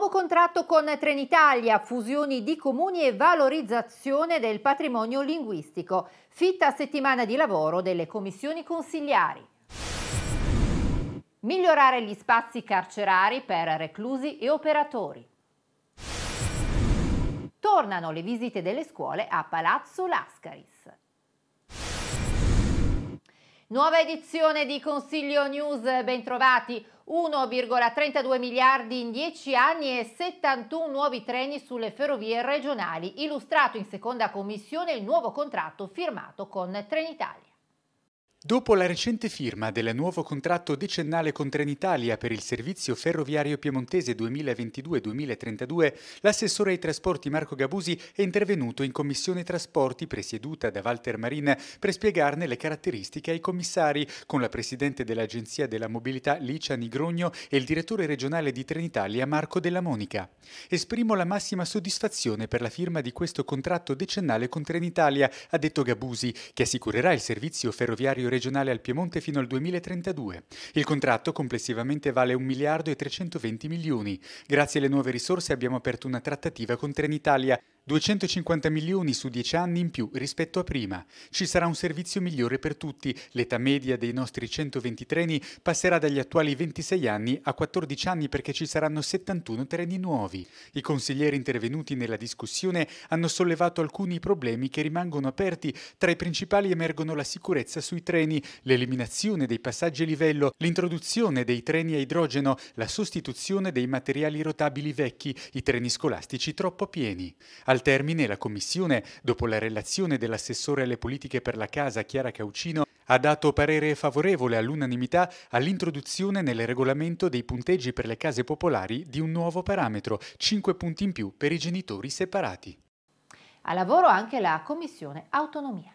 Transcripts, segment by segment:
Nuovo contratto con Trenitalia, fusioni di comuni e valorizzazione del patrimonio linguistico. Fitta settimana di lavoro delle commissioni consigliari. Migliorare gli spazi carcerari per reclusi e operatori. Tornano le visite delle scuole a Palazzo Lascaris. Nuova edizione di Consiglio News, bentrovati. 1,32 miliardi in 10 anni e 71 nuovi treni sulle ferrovie regionali, illustrato in seconda commissione il nuovo contratto firmato con Trenitalia. Dopo la recente firma del nuovo contratto decennale con Trenitalia per il servizio ferroviario piemontese 2022-2032, l'assessore ai trasporti Marco Gabusi è intervenuto in commissione trasporti presieduta da Walter Marin per spiegarne le caratteristiche ai commissari, con la presidente dell'Agenzia della Mobilità Licia Nigrogno e il direttore regionale di Trenitalia Marco Della Monica. Esprimo la massima soddisfazione per la firma di questo contratto decennale con Trenitalia, ha detto Gabusi, che assicurerà il servizio ferroviario regionale al Piemonte fino al 2032. Il contratto complessivamente vale 1 miliardo e 320 milioni. Grazie alle nuove risorse abbiamo aperto una trattativa con Trenitalia 250 milioni su 10 anni in più rispetto a prima. Ci sarà un servizio migliore per tutti. L'età media dei nostri 120 treni passerà dagli attuali 26 anni a 14 anni perché ci saranno 71 treni nuovi. I consiglieri intervenuti nella discussione hanno sollevato alcuni problemi che rimangono aperti. Tra i principali emergono la sicurezza sui treni, l'eliminazione dei passaggi a livello, l'introduzione dei treni a idrogeno, la sostituzione dei materiali rotabili vecchi, i treni scolastici troppo pieni. Al al termine, la Commissione, dopo la relazione dell'assessore alle politiche per la casa Chiara Caucino, ha dato parere favorevole all'unanimità all'introduzione nel regolamento dei punteggi per le case popolari di un nuovo parametro, 5 punti in più per i genitori separati. A lavoro anche la Commissione Autonomia.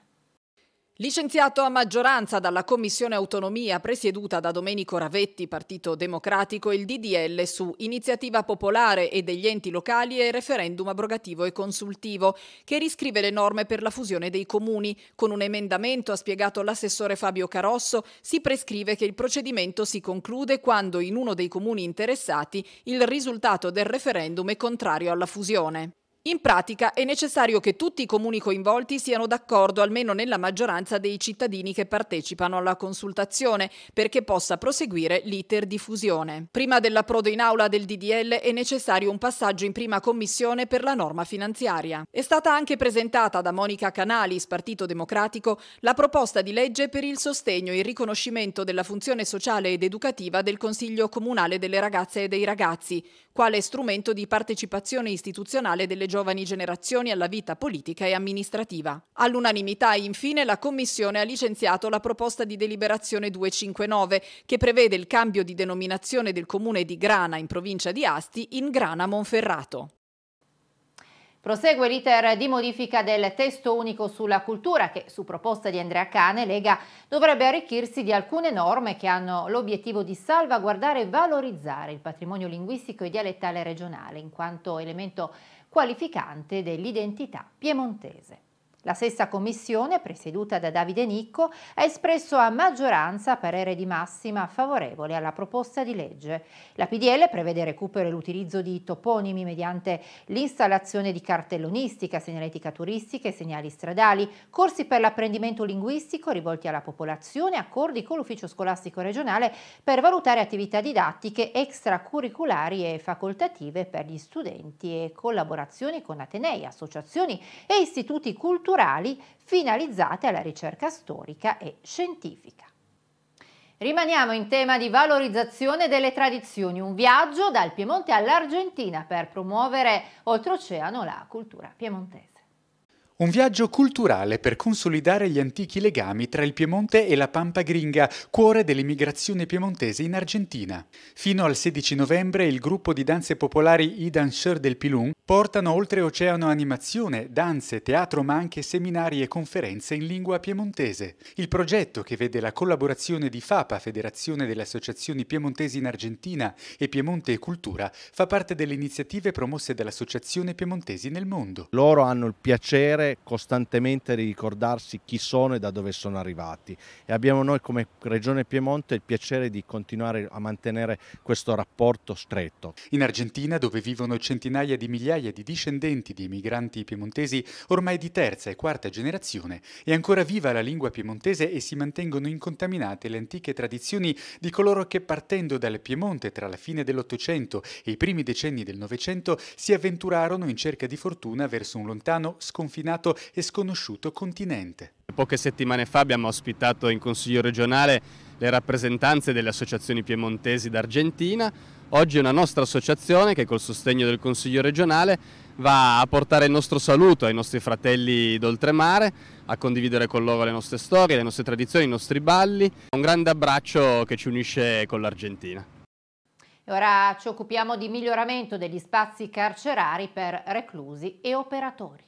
Licenziato a maggioranza dalla Commissione Autonomia presieduta da Domenico Ravetti, Partito Democratico, il DDL su iniziativa popolare e degli enti locali e referendum abrogativo e consultivo, che riscrive le norme per la fusione dei comuni. Con un emendamento, ha spiegato l'assessore Fabio Carosso, si prescrive che il procedimento si conclude quando in uno dei comuni interessati il risultato del referendum è contrario alla fusione. In pratica è necessario che tutti i comuni coinvolti siano d'accordo almeno nella maggioranza dei cittadini che partecipano alla consultazione perché possa proseguire l'iter di fusione. Prima dell'approdo in aula del DDL è necessario un passaggio in prima commissione per la norma finanziaria. È stata anche presentata da Monica Canalis, Partito Democratico, la proposta di legge per il sostegno e il riconoscimento della funzione sociale ed educativa del Consiglio Comunale delle Ragazze e dei Ragazzi, quale strumento di partecipazione istituzionale delle giovani giovani generazioni alla vita politica e amministrativa. All'unanimità, infine, la Commissione ha licenziato la proposta di deliberazione 259 che prevede il cambio di denominazione del comune di Grana in provincia di Asti in Grana Monferrato. Prosegue l'iter di modifica del testo unico sulla cultura che, su proposta di Andrea Cane, Lega dovrebbe arricchirsi di alcune norme che hanno l'obiettivo di salvaguardare e valorizzare il patrimonio linguistico e dialettale regionale in quanto elemento qualificante dell'identità piemontese. La stessa commissione, presieduta da Davide Nicco, ha espresso a maggioranza parere di massima favorevole alla proposta di legge. La PDL prevede recupero e l'utilizzo di toponimi mediante l'installazione di cartellonistica, segnaletica turistica e segnali stradali, corsi per l'apprendimento linguistico rivolti alla popolazione, accordi con l'ufficio scolastico regionale per valutare attività didattiche extracurriculari e facoltative per gli studenti e collaborazioni con atenei, associazioni e istituti culturali culturali finalizzate alla ricerca storica e scientifica. Rimaniamo in tema di valorizzazione delle tradizioni, un viaggio dal Piemonte all'Argentina per promuovere oltreoceano la cultura piemontese. Un viaggio culturale per consolidare gli antichi legami tra il Piemonte e la Pampa Gringa, cuore dell'immigrazione piemontese in Argentina. Fino al 16 novembre il gruppo di danze popolari I Danseur del Pilun portano oltre oceano animazione, danze, teatro ma anche seminari e conferenze in lingua piemontese. Il progetto che vede la collaborazione di FAPA, Federazione delle Associazioni Piemontesi in Argentina e Piemonte e Cultura, fa parte delle iniziative promosse dall'Associazione Piemontesi nel mondo. Loro hanno il piacere sempre costantemente ricordarsi chi sono e da dove sono arrivati e abbiamo noi come Regione Piemonte il piacere di continuare a mantenere questo rapporto stretto. In Argentina, dove vivono centinaia di migliaia di discendenti di emigranti piemontesi ormai di terza e quarta generazione, è ancora viva la lingua piemontese e si mantengono incontaminate le antiche tradizioni di coloro che partendo dal Piemonte tra la fine dell'Ottocento e i primi decenni del Novecento si avventurarono in cerca di fortuna verso un lontano sconfinato inquinato e sconosciuto continente. Poche settimane fa abbiamo ospitato in Consiglio regionale le rappresentanze delle associazioni piemontesi d'Argentina. Oggi è una nostra associazione che col sostegno del Consiglio regionale va a portare il nostro saluto ai nostri fratelli d'oltremare, a condividere con loro le nostre storie, le nostre tradizioni, i nostri balli. Un grande abbraccio che ci unisce con l'Argentina. ora ci occupiamo di miglioramento degli spazi carcerari per reclusi e operatori.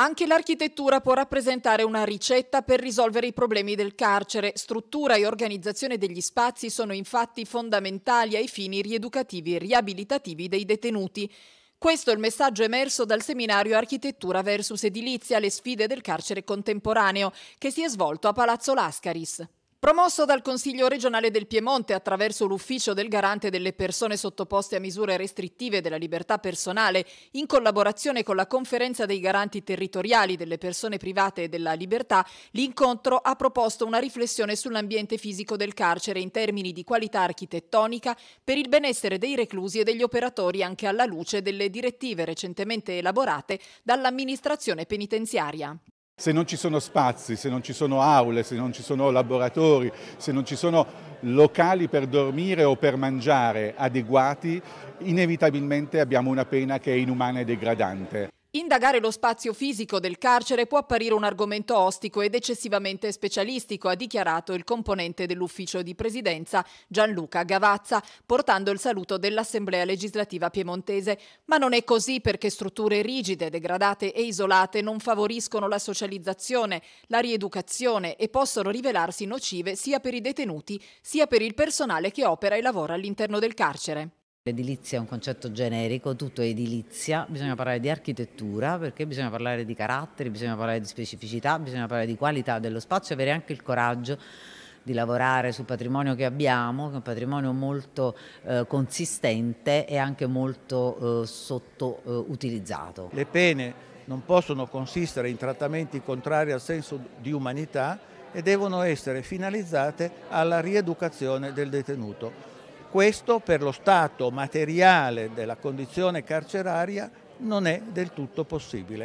Anche l'architettura può rappresentare una ricetta per risolvere i problemi del carcere. Struttura e organizzazione degli spazi sono infatti fondamentali ai fini rieducativi e riabilitativi dei detenuti. Questo è il messaggio emerso dal seminario Architettura versus Edilizia, le sfide del carcere contemporaneo, che si è svolto a Palazzo Lascaris. Promosso dal Consiglio regionale del Piemonte attraverso l'ufficio del garante delle persone sottoposte a misure restrittive della libertà personale, in collaborazione con la conferenza dei garanti territoriali delle persone private e della libertà, l'incontro ha proposto una riflessione sull'ambiente fisico del carcere in termini di qualità architettonica per il benessere dei reclusi e degli operatori anche alla luce delle direttive recentemente elaborate dall'amministrazione penitenziaria. Se non ci sono spazi, se non ci sono aule, se non ci sono laboratori, se non ci sono locali per dormire o per mangiare adeguati, inevitabilmente abbiamo una pena che è inumana e degradante. Indagare lo spazio fisico del carcere può apparire un argomento ostico ed eccessivamente specialistico, ha dichiarato il componente dell'ufficio di presidenza Gianluca Gavazza, portando il saluto dell'Assemblea legislativa piemontese. Ma non è così perché strutture rigide, degradate e isolate non favoriscono la socializzazione, la rieducazione e possono rivelarsi nocive sia per i detenuti sia per il personale che opera e lavora all'interno del carcere. L'edilizia è un concetto generico, tutto è edilizia, bisogna parlare di architettura perché bisogna parlare di caratteri, bisogna parlare di specificità, bisogna parlare di qualità dello spazio e avere anche il coraggio di lavorare sul patrimonio che abbiamo, che è un patrimonio molto eh, consistente e anche molto eh, sottoutilizzato. Eh, Le pene non possono consistere in trattamenti contrari al senso di umanità e devono essere finalizzate alla rieducazione del detenuto. Questo per lo stato materiale della condizione carceraria non è del tutto possibile.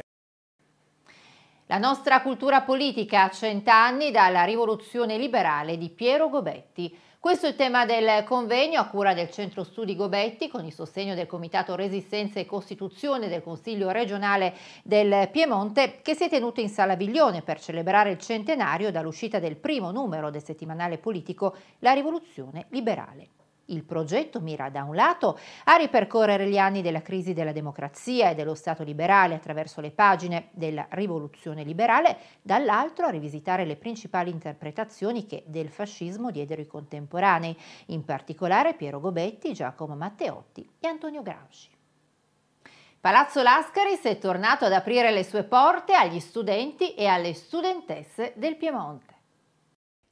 La nostra cultura politica a cent'anni dalla rivoluzione liberale di Piero Gobetti. Questo è il tema del convegno a cura del Centro Studi Gobetti con il sostegno del Comitato Resistenza e Costituzione del Consiglio regionale del Piemonte che si è tenuto in Sala Viglione per celebrare il centenario dall'uscita del primo numero del settimanale politico La Rivoluzione Liberale. Il progetto mira da un lato a ripercorrere gli anni della crisi della democrazia e dello Stato liberale attraverso le pagine della rivoluzione liberale, dall'altro a rivisitare le principali interpretazioni che del fascismo diedero i contemporanei, in particolare Piero Gobetti, Giacomo Matteotti e Antonio Gramsci. Palazzo Lascaris è tornato ad aprire le sue porte agli studenti e alle studentesse del Piemonte.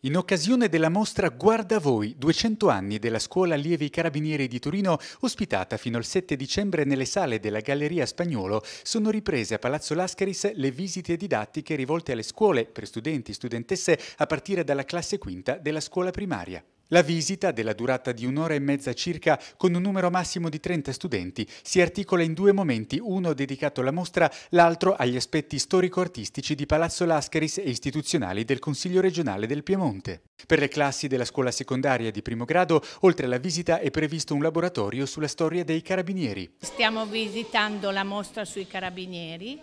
In occasione della mostra Guarda voi, 200 anni della Scuola Allievi Carabinieri di Torino, ospitata fino al 7 dicembre nelle sale della Galleria Spagnolo, sono riprese a Palazzo Lascaris le visite didattiche rivolte alle scuole per studenti e studentesse a partire dalla classe quinta della scuola primaria. La visita, della durata di un'ora e mezza circa, con un numero massimo di 30 studenti, si articola in due momenti, uno dedicato alla mostra, l'altro agli aspetti storico-artistici di Palazzo Lascaris e istituzionali del Consiglio regionale del Piemonte. Per le classi della scuola secondaria di primo grado, oltre alla visita è previsto un laboratorio sulla storia dei carabinieri. Stiamo visitando la mostra sui carabinieri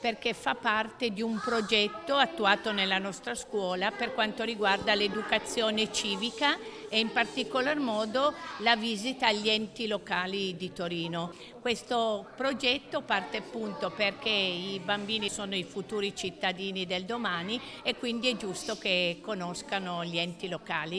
perché fa parte di un progetto attuato nella nostra scuola per quanto riguarda l'educazione civica e in particolar modo la visita agli enti locali di Torino. Questo progetto parte appunto perché i bambini sono i futuri cittadini del domani e quindi è giusto che conoscano gli enti locali.